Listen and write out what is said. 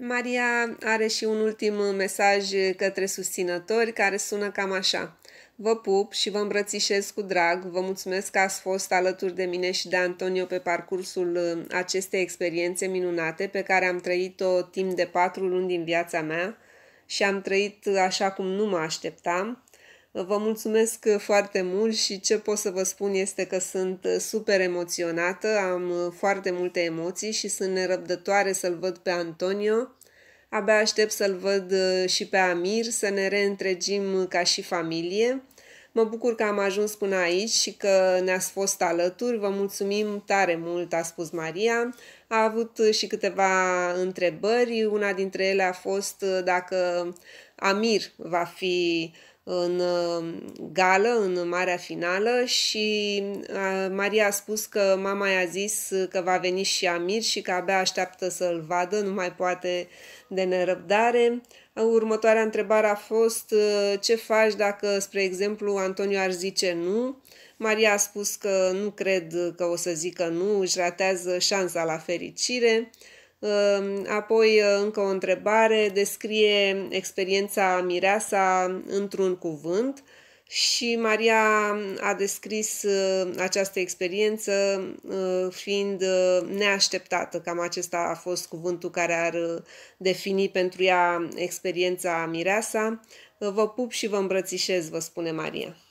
Maria are și un ultim mesaj către susținători care sună cam așa. Vă pup și vă îmbrățișez cu drag. Vă mulțumesc că ați fost alături de mine și de Antonio pe parcursul uh, acestei experiențe minunate pe care am trăit-o timp de patru luni din viața mea și am trăit așa cum nu mă așteptam. Vă mulțumesc uh, foarte mult și ce pot să vă spun este că sunt uh, super emoționată, am uh, foarte multe emoții și sunt nerăbdătoare să-l văd pe Antonio. Abia aștept să-l văd și pe Amir, să ne reîntregim ca și familie. Mă bucur că am ajuns până aici și că ne-ați fost alături. Vă mulțumim tare mult, a spus Maria. A avut și câteva întrebări. Una dintre ele a fost dacă Amir va fi în uh, gală, în marea finală și uh, Maria a spus că mama i-a zis că va veni și Amir și că abia așteaptă să-l vadă, nu mai poate de nerăbdare. Următoarea întrebare a fost uh, ce faci dacă, spre exemplu, Antonio ar zice nu? Maria a spus că nu cred că o să zică nu, își ratează șansa la fericire. Ehm, apoi, eh, încă o întrebare, descrie experiența mireasa într-un cuvânt și Maria a descris eh, această experiență eh, fiind neașteptată, cam acesta a fost cuvântul care ar defini pentru ea experiența mireasa. Vă pup și vă îmbrățișez, vă spune Maria.